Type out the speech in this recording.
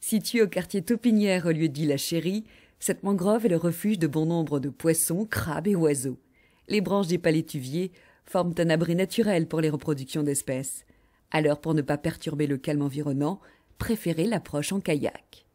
Située au quartier Taupinière au lieu dit La Chérie, cette mangrove est le refuge de bon nombre de poissons, crabes et oiseaux. Les branches des palétuviers forment un abri naturel pour les reproductions d'espèces. Alors, pour ne pas perturber le calme environnant, préférez l'approche en kayak.